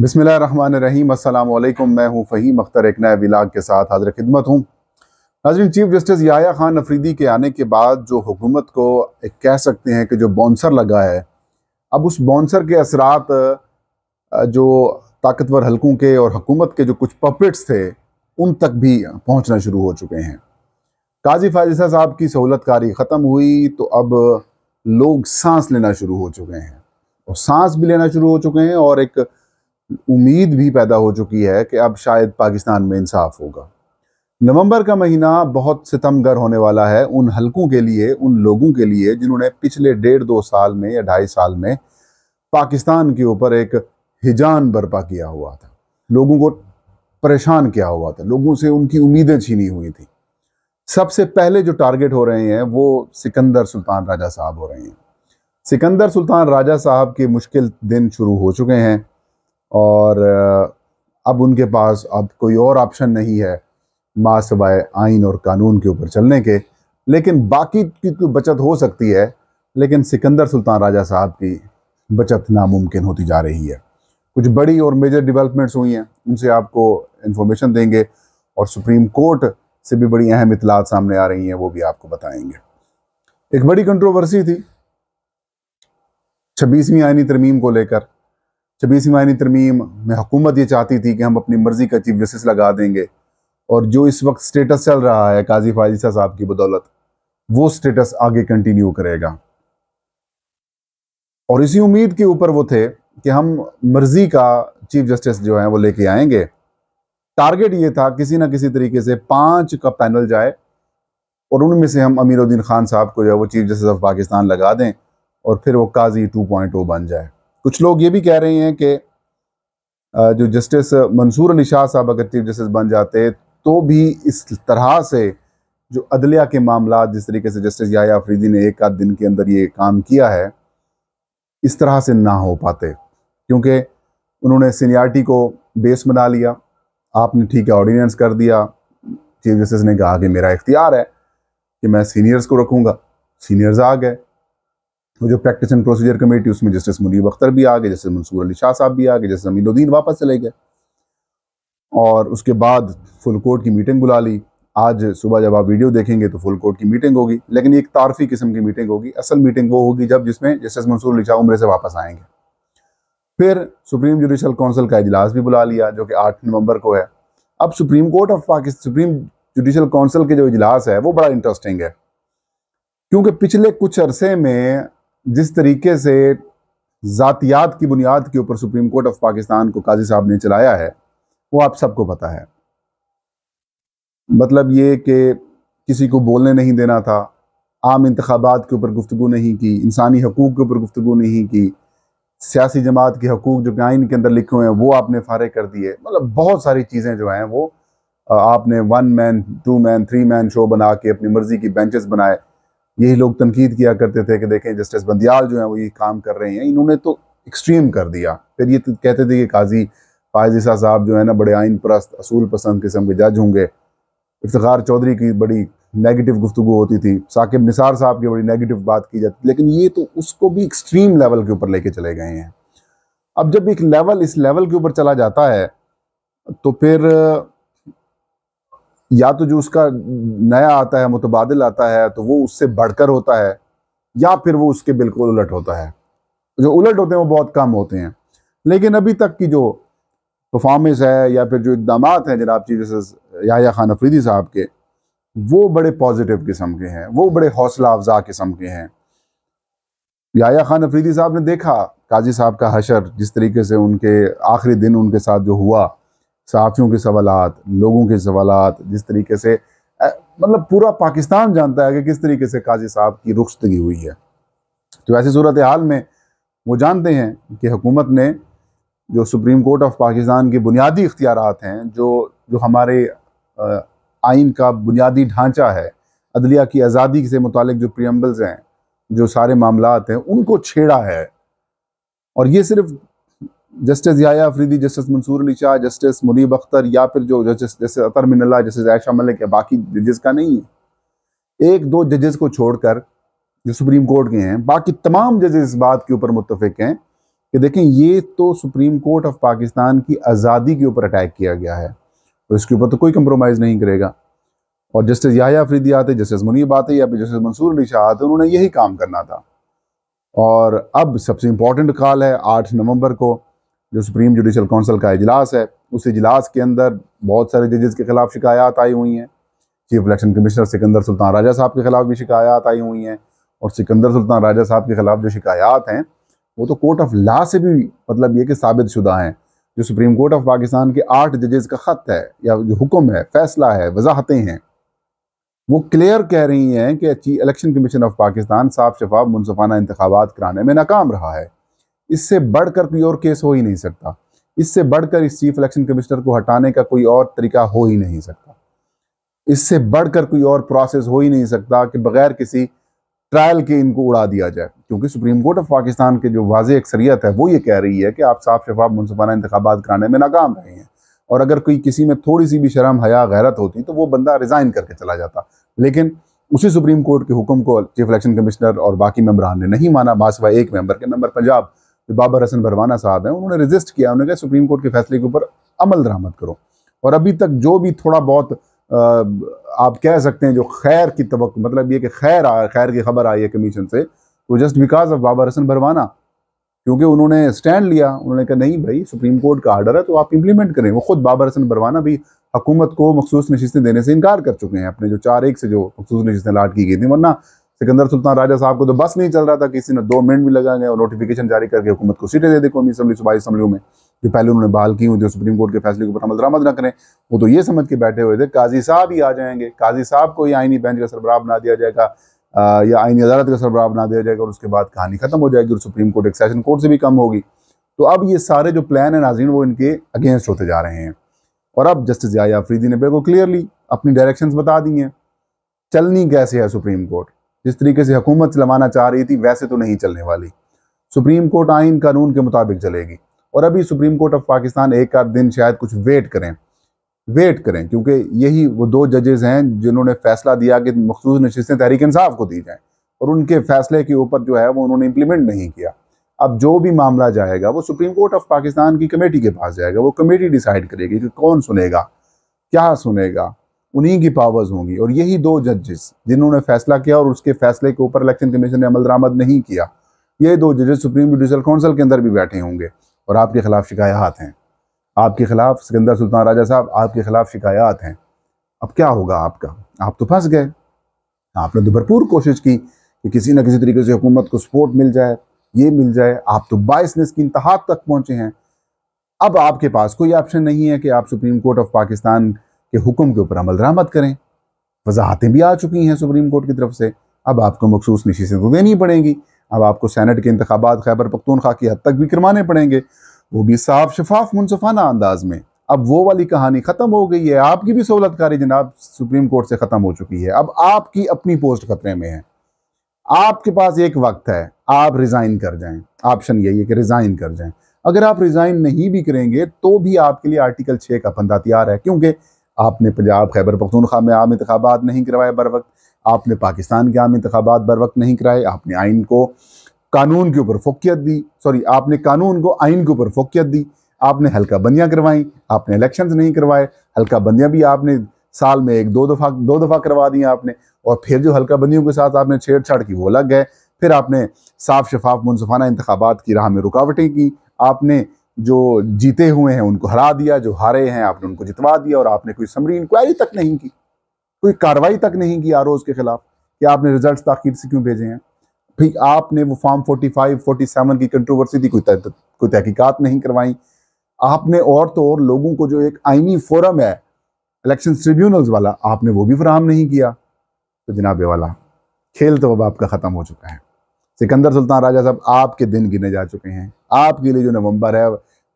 बसमिल असलम मैं हूँ फ़हीम अख्तर एक नए विलाग के साथ हाजिर खिदमत हूँ नाजरीन चीफ जस्टिस याया खान अफरीदी के आने के बाद जो हुकूमत को एक कह सकते हैं कि जो बॉन्सर लगा है अब उस बॉन्सर के असरात जो ताकतवर हलकों के और हुकूमत के जो कुछ पपेट्स थे उन तक भी पहुँचना शुरू हो चुके हैं काजी फाजिसा साहब की सहूलत कारी ख़त्म हुई तो अब लोग सांस लेना शुरू हो चुके हैं और सांस भी लेना शुरू हो चुके हैं और एक उम्मीद भी पैदा हो चुकी है कि अब शायद पाकिस्तान में इंसाफ होगा नवंबर का महीना बहुत सितमगर होने वाला है उन हलकों के लिए उन लोगों के लिए जिन्होंने पिछले डेढ़ दो साल में या ढाई साल में पाकिस्तान के ऊपर एक हिजान बर्पा किया हुआ था लोगों को परेशान किया हुआ था लोगों से उनकी उम्मीदें छीनी हुई थी सबसे पहले जो टारगेट हो रहे हैं वो सिकंदर सुल्तान राजा साहब हो रहे हैं सिकंदर सुल्तान राजा साहब के मुश्किल दिन शुरू हो चुके हैं और अब उनके पास अब कोई और ऑप्शन नहीं है माँ सवाए आइन और कानून के ऊपर चलने के लेकिन बाकी की तो बचत हो सकती है लेकिन सिकंदर सुल्तान राजा साहब की बचत नामुमकिन होती जा रही है कुछ बड़ी और मेजर डेवलपमेंट्स हुई हैं उनसे आपको इन्फॉर्मेशन देंगे और सुप्रीम कोर्ट से भी बड़ी अहम इतलात सामने आ रही हैं वो भी आपको बताएंगे एक बड़ी कंट्रोवर्सी थी छब्बीसवीं आइनी तरमीम को लेकर छब्बीसवीं मायनी तरमीम में हुकूमत ये चाहती थी कि हम अपनी मर्ज़ी का चीफ जस्टिस लगा देंगे और जो इस वक्त स्टेटस चल रहा है काजी फाजिसा साहब की बदौलत वो स्टेटस आगे कंटिन्यू करेगा और इसी उम्मीद के ऊपर वो थे कि हम मर्ज़ी का चीफ जस्टिस जो है वो लेके आएंगे टारगेट ये था किसी ना किसी तरीके से पांच का पैनल जाए और उनमें से हम अमीरुद्दीन खान साहब को जो है वो चीफ जस्टिस ऑफ पाकिस्तान लगा दें और फिर वो काजी टू पॉइंट ओ बन जाए कुछ लोग ये भी कह रहे हैं कि जो जस्टिस मंसूर अली शाह साहब अगर चीफ जस्टिस बन जाते तो भी इस तरह से जो अदलिया के मामला जिस तरीके से जस्टिस याया अफरीदी ने एक आध दिन के अंदर ये काम किया है इस तरह से ना हो पाते क्योंकि उन्होंने सीनियरटी को बेस बना लिया आपने ठीक है ऑर्डिनेंस कर दिया चीफ जस्टिस ने कहा कि मेरा इख्तियार है कि मैं सीनियर्स को रखूँगा सीनियर्स आ गए जो प्रैक्टिस एंड प्रोसीजर कमेटी उसमें जस्टिस मुनीब अख्तर भी आ गए जस्टिस मंसूर अली शाह साहब भी आ गए जस्टिस अमीनुद्दीन वापस चले गए और उसके बाद फुल कोर्ट की मीटिंग बुला ली आज सुबह जब आप वीडियो देखेंगे तो फुल कोर्ट की मीटिंग होगी लेकिन एक तारफी किस्म की मीटिंग होगी असल मीटिंग वो होगी जब जिसमें जस्टिस मंसूर अली शाह उम्र से वापस आएंगे फिर सुप्रीम जुडिशल काउंसिल का इजलास भी बुला लिया जो कि आठ नवंबर को है अब supreme court of Pakistan supreme judicial council के जो इजलास है वो बड़ा इंटरेस्टिंग है क्योंकि पिछले कुछ अरसे में जिस तरीके से ज़ातियात की बुनियाद के ऊपर सुप्रीम कोर्ट ऑफ पाकिस्तान को काजी साहब ने चलाया है वो आप सबको पता है मतलब ये कि किसी को बोलने नहीं देना था आम इंतबात के ऊपर गुफ्तु नहीं की इंसानी हकूक़ के ऊपर गुफ्तु नहीं की सियासी जमात के हकूक़ जो आइन के अंदर लिखे हुए हैं वो आपने फारे कर दिए मतलब बहुत सारी चीज़ें जो हैं वो आपने one man two man three man show बना के अपनी मर्ज़ी की बेंचेस बनाए यही लोग तनकीद किया करते थे कि देखें जस्टिस बंदियाल जो है वो ये काम कर रहे हैं इन्होंने तो एक्सट्रीम कर दिया फिर ये तो कहते थे कि काजी फायजिसा साहब जो है ना बड़े आइन परस्त असूल पसंद किस्म के जज होंगे इफ्तार चौधरी की बड़ी नेगेटिव गुफ्तु होती थी साकिब निसार साहब की बड़ी नेगेटिव बात की जाती लेकिन ये तो उसको भी एक्सट्रीम लेवल के ऊपर लेके चले गए हैं अब जब एक लेवल इस लेवल के ऊपर चला जाता है तो फिर या तो जो उसका नया आता है मुतबादल आता है तो वो उससे बढ़कर होता है या फिर वो उसके बिल्कुल उलट होता है जो उलट होते हैं वो बहुत कम होते हैं लेकिन अभी तक की जो परफॉर्मेंस है या फिर जो इकदाम हैं जनाब चीफ जस्टिस या खान अफरीदी साहब के वो बड़े पॉजिटिव किस्म के हैं वो बड़े हौसला अफजा किस्म के हैं या खान अफरीदी साहब ने देखा काजी साहब का हशर जिस तरीके से उनके आखिरी दिन उनके साथ जो हुआ सहाफ़ियों के सवाल लोगों के सवाल जिस तरीके से मतलब पूरा पाकिस्तान जानता है कि किस तरीके से काजी साहब की रुख्सगी हुई है तो ऐसी सूरत हाल में वो जानते हैं कि हुकूमत ने जो सुप्रीम कोर्ट ऑफ पाकिस्तान के बुनियादी इख्तियार हैं जो जो हमारे आइन का बुनियादी ढांचा है अदलिया की आज़ादी से मुतल जो प्रियम्बल्स हैं जो सारे मामला हैं उनको छेड़ा है और ये सिर्फ justice Yahya Afridi justice Mansoor Ali Shah justice Munib Akhtar या फिर जो जस्टिस जैसे अतर मिनला जस्टिस ऐशा मलिक है बाकी जजेस का नहीं है एक दो जजेस को छोड़कर जो सुप्रीम कोर्ट के हैं बाकी तमाम जजेस इस बात के ऊपर मुतफिक हैं कि देखें ये तो सुप्रीम कोर्ट ऑफ पाकिस्तान की आज़ादी के ऊपर अटैक किया गया है और इसके ऊपर तो कोई कंप्रोमाइज़ नहीं करेगा और जस्टिस याहिया अफरीदी आते जस्टिस मुनीब आते या फिर जस्टिस मंसूर अली शाह आते उन्होंने यही काम करना था और अब सबसे इम्पॉर्टेंट कॉल है आठ नवंबर को जो सुप्रीम जुडिशल काउंसिल का इजलास है उस इजलास के अंदर बहुत सारे जजेस के खिलाफ शिकायत आई हुई हैं chief election commissioner Sikandar Sultan Raja साहब के खिलाफ भी शिकायत आई हुई हैं और सिकंदर सुल्तान राजा साहब के खिलाफ जो शिकायत हैं वो तो कोर्ट ऑफ लॉ से भी मतलब ये कि साबित शुदा हैं जो सुप्रीम कोर्ट ऑफ पाकिस्तान के आठ जजेस का ख़त है या जो हुक्म है फैसला है वजाहतें हैं वो क्लियर कह रही हैं कि इलेक्शन कमीशन ऑफ पाकिस्तान साफ शफाफ मुनफाना इंतबात कराने में नाकाम रहा है इससे बढ़कर कोई और केस हो ही नहीं सकता इससे बढ़कर इस चीफ इलेक्शन कमिश्नर को हटाने का कोई और तरीका हो ही नहीं सकता इससे बढ़कर कोई और प्रोसेस हो ही नहीं सकता कि बगैर किसी ट्रायल के इनको उड़ा दिया जाए क्योंकि सुप्रीम कोर्ट ऑफ पाकिस्तान के जो वाज अक्सरियत है वो ये कह रही है कि आप साफ शफाफ मुनसफाना इंतबात कराने में नाकाम रहे हैं और अगर कोई किसी में थोड़ी सी भी शर्म हया गैरत होती तो वो बंदा रिज़ाइन करके चला जाता लेकिन उसी सुप्रीम कोर्ट के हुक्म को चीफ इलेक्शन कमिश्नर और बाकी मेम्बरान ने नहीं माना बासवा एक मेंबर के मेंबर पंजाब जो बाबर हसन भरवाना साहब हैं उन्होंने रजिस्ट किया उन्होंने कहा सुप्रीम कोर्ट के फैसले के ऊपर अमल दरामद करो और अभी तक जो भी थोड़ा बहुत आप कह सकते हैं जो खैर की तो मतलब ये कि खैर आ खैर की खबर आई है कमीशन से वो just because of Babar Hassan Bharwana क्योंकि उन्होंने स्टैंड लिया उन्होंने कहा नहीं भाई सुप्रीम कोर्ट का आर्डर है तो आप इम्प्लीमेंट करें वो खुद बाबर हसन भरवाना भी हुकूमत को मखसूस नशस्तें देने से इनकार कर चुके हैं अपने जो चार एक से जो मखसूस नशस्तें लाट की गई थी वरना सिकंदर सुल्तान राजा साहब को तो बस नहीं चल रहा था किसी ने दो मिनट भी लगा गए और नोटिफिकेशन जारी करके हुकूमत को सीटें दे दी कौमी असम्बली सूबाई असम्बलियों में जो पहले उन्होंने बहाल की हुई थी सुप्रीम कोर्ट के फैसले के ऊपर अमल दरामद ना करें वो तो ये समझ के बैठे हुए थे काजी साहब ही आ जाएंगे काजी साहब को ही आइनी बेंच का सरबराह बना दिया जाएगा या आइनी अदालत का सरबराह बना दिया जाएगा और उसके बाद कहानी खत्म हो जाएगी और सुप्रीम कोर्ट एक सेशन कोर्ट से भी कम होगी तो अब ये सारे जो प्लान है नाजीन वो इनके अगेंस्ट होते जा रहे हैं और अब जस्टिस या फ्रीदी ने बिल्कुल क्लियरली अपनी डायरेक्शंस बता दी हैं चलनी कैसे है सुप्रीम कोर्ट जिस तरीके से हुकूमत चलवाना चाह रही थी वैसे तो नहीं चलने वाली सुप्रीम कोर्ट आइन कानून के मुताबिक चलेगी और अभी सुप्रीम कोर्ट ऑफ पाकिस्तान एक आध दिन शायद कुछ वेट करें वेट करें क्योंकि यही वो दो जजेज़ हैं जिन्होंने फैसला दिया कि मखसूस नशस्तें तहरीक इंसाफ को दी जाएँ और उनके फैसले के ऊपर जो है वो उन्होंने इम्प्लीमेंट नहीं किया अब जो भी मामला जाएगा वो सुप्रीम कोर्ट ऑफ पाकिस्तान की कमेटी के पास जाएगा वो कमेटी डिसाइड करेगी कि कौन सुनेगा क्या सुनेगा उन्हीं की पावर्स होंगी और यही दो जजेस जिन्होंने फैसला किया और उसके फैसले के ऊपर इलेक्शन कमीशन ने अमल दरामद नहीं किया ये दो जजेस सुप्रीम जुडिशल काउंसिल के अंदर भी बैठे होंगे और आपके खिलाफ शिकायात हैं आपके खिलाफ सिकंदर सुल्तान राजा साहब आपके खिलाफ शिकायात हैं अब क्या होगा आपका आप तो फंस गए आपने तो भरपूर कोशिश की कि किसी न किसी तरीके से हुकूमत को सपोर्ट मिल जाए ये मिल जाए आप तो बायसनेस की इंतहा तक पहुंचे हैं अब आपके पास कोई ऑप्शन नहीं है कि आप सुप्रीम कोर्ट ऑफ पाकिस्तान के हुक्म के ऊपर अमल दरामद करें वजाहतें भी आ चुकी हैं सुप्रीम कोर्ट की तरफ से अब आपको मखसूस नशीसें तो देनी पड़ेंगी अब आपको सैनट के इंतबात खैबर पख्तूनखा की हद तक भी करवाने पड़ेंगे वो भी साफ शफाफ मुनफाना अंदाज में अब वो वाली कहानी ख़त्म हो गई है आपकी भी सहूलत कारी जनाब सुप्रीम कोर्ट से ख़त्म हो चुकी है अब आपकी अपनी पोस्ट खतरे में है आपके पास एक वक्त है आप रिज़ाइन कर जाएं ऑप्शन यही है कि रिज़ाइन कर जाएं अगर आप रिज़ाइन नहीं भी करेंगे तो भी आपके लिए आर्टिकल छः का फंदा तैयार है क्योंकि आपने पंजाब खैबर पखतूनखा में आम इंतबात नहीं करवाए बर वक्त आपने पाकिस्तान के आम इंतबात बर वक्त नहीं कराए आपने आइन को कानून के ऊपर फोकियत दी सॉरी आपने कानून को आइन के ऊपर फोकियत दी आपने हल्का बंदियाँ करवाई आपने इलेक्शन नहीं करवाए हल्का बंदियाँ भी आपने साल में एक दो दफ़ा दो दफ़ा करवा दी आपने और फिर जो हल्का बंदियों के साथ आपने छेड़छाड़ की वो अलग है फिर आपने साफ शफाफ मुनफाना इंतबात की राह में रुकावटें की आपने जो जीते हुए हैं उनको हरा दिया जो हारे हैं आपने उनको जितवा दिया और आपने कोई समरी इंक्वायरी तक नहीं की कोई कार्रवाई तक नहीं की आरोज के खिलाफ कि आपने रिजल्ट ताखिर से क्यों भेजे हैं भाई आपने वो form forty five forty seven की कंट्रोवर्सी थी कोई कोई तहकीकत नहीं करवाई आपने और तो और लोगों को जो एक आइनी फोरम है इलेक्शन ट्रिब्यूनल्स वाला आपने वो भी फराहम नहीं किया तो जनाबे वाला खेल तो अब आपका ख़त्म हो चुका है सिकंदर सुल्तान राजा साहब आपके दिन गिने जा चुके हैं आपके लिए जो नवंबर है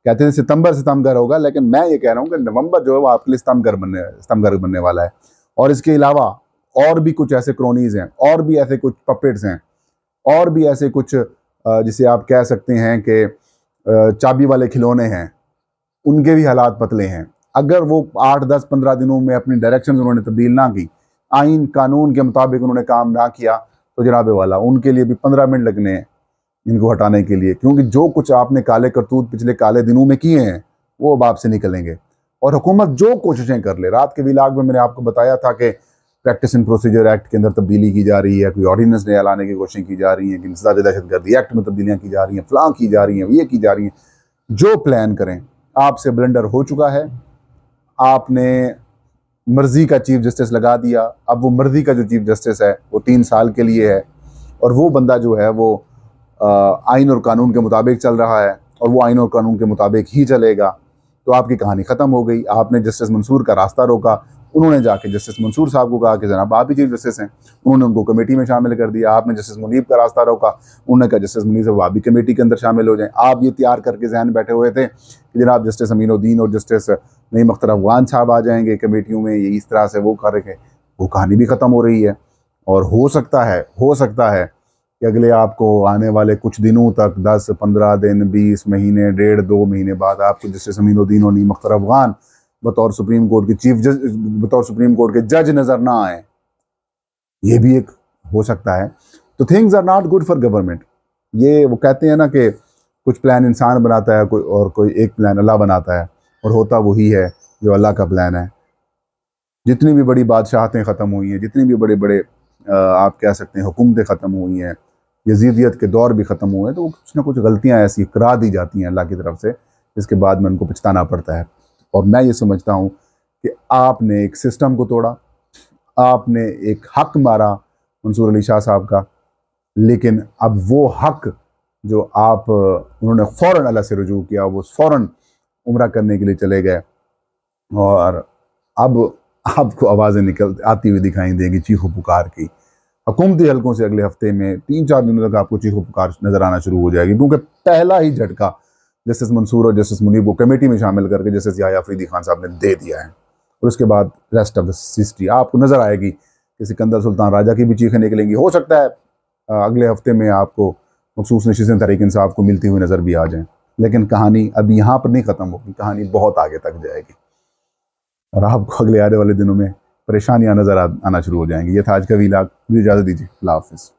कहते हैं सितंबर सितमगर होगा लेकिन मैं ये कह रहा हूँ कि नवंबर जो है वो आपके लिए सितमगर बनने सितमगर बनने वाला है और इसके अलावा और भी कुछ ऐसे क्रोनीज हैं और भी ऐसे कुछ पपेट्स हैं और भी ऐसे कुछ जिसे आप कह सकते हैं कि चाबी वाले खिलौने हैं उनके भी हालात पतले हैं अगर वो आठ दस पंद्रह दिनों में अपनी डायरेक्शन उन्होंने तब्दील ना की आइन कानून के मुताबिक उन्होंने काम ना किया तो जनाबे वाला उनके लिए भी पंद्रह मिनट लगने हैं इनको हटाने के लिए क्योंकि जो कुछ आपने काले करतूत पिछले काले दिनों में किए हैं वो अब आपसे निकलेंगे और हुकूमत जो कोशिशें कर ले रात के विलाग में मैंने आपको बताया था कि प्रैक्टिस इन प्रोसीजर एक्ट के अंदर तब्दीली की जा रही है कोई ऑर्डिनेंस नया लाने की कोशिशें की जा रही है कि दहशत दहशतगर्दी एक्ट में तब्दीलियाँ की जा रही हैं फ़लाँ की जा रही हैं ये की जा रही हैं जो प्लान करें आपसे ब्लेंडर हो चुका है आपने मर्जी का चीफ जस्टिस लगा दिया अब वो मर्जी का जो चीफ जस्टिस है वो तीन साल के लिए है और वो बंदा जो है वो आइन और कानून के मुताबिक चल रहा है और वो आइन और कानून के मुताबिक ही चलेगा तो आपकी कहानी ख़त्म हो गई आपने जस्टिस मंसूर का रास्ता रोका उन्होंने जाके जस्टिस मंसूर साहब को कहा कि जनाब आप ही चीफ जस्टिस हैं उन्होंने उनको कमेटी में शामिल कर दिया आपने जस्टिस मुनीब का रास्ता रोका उन्होंने कहा जस्टिस मुनीब साहब आप भी कमेटी के अंदर शामिल हो जाएं आप ये तैयार करके जहन बैठे हुए थे कि जनाब जस्टिस अमीनुद्दीन और जस्टिस नईम अख्तर अफगान साहब आ जाएंगे कमेटियों में ये इस तरह से वो कर रखे वो कहानी भी ख़त्म हो रही है और हो सकता है हो सकता है कि अगले आपको आने वाले कुछ दिनों तक 10 15 दिन 20 महीने डेढ़ दो महीने बाद आपको जस्टिस अमीनुद्दीन नीम अख्तर अफगान बतौर सुप्रीम कोर्ट के चीफ जज बतौर सुप्रीम कोर्ट के जज नज़र ना आए ये भी एक हो सकता है तो things are not good for government ये वो कहते हैं ना कि कुछ प्लान इंसान बनाता है कोई और कोई एक प्लान अल्लाह बनाता है और होता वही है जो अल्लाह का प्लान है जितनी भी बड़ी बादशाहतें ख़त्म हुई हैं जितनी भी बड़े बड़े आप कह सकते हैं हुकूमतें ख़त्म हुई हैं यजीदियत के दौर भी ख़त्म हुए तो वो कुछ ना कुछ गलतियाँ ऐसी करा दी जाती हैं अल्लाह की तरफ से जिसके बाद में उनको पछताना पड़ता है और मैं ये समझता हूँ कि आपने एक सिस्टम को तोड़ा आपने एक हक मारा मंसूर अली शाह साहब का लेकिन अब वो हक जो आप उन्होंने फ़ौर अल्लाह से रजू किया वो फ़ौर उम्र करने के लिए चले गए और अब आपको आवाज़ें निकल आती हुई दिखाई देंगी चीखो पुकार की हुकूमती हलकों से अगले हफ्ते में तीन चार दिनों तक आपको चीखों पुकार नजर आना शुरू हो जाएगी क्योंकि पहला ही झटका जस्टिस मंसूर और जस्टिस मुनीब को कमेटी में शामिल करके जस्टिस या अफरीदी खान साहब ने दे दिया है और उसके बाद रेस्ट ऑफ दिस्ट्री आपको नज़र आएगी कि सिकंदर सुल्तान राजा की भी चीखें निकलेंगी हो सकता है अगले हफ्ते में आपको मखसूस नशीसें तहरीक इंसाफ को मिलती हुई नज़र भी आ जाएँ लेकिन कहानी अब यहाँ पर नहीं ख़त्म होगी कहानी बहुत आगे तक जाएगी और आपको अगले आने वाले दिनों में परेशानियाँ नज़र आना शुरू हो जाएंगी ये था आज का वीलाग मुझे इजाज़त दीजिए अल्लाह हाफिज़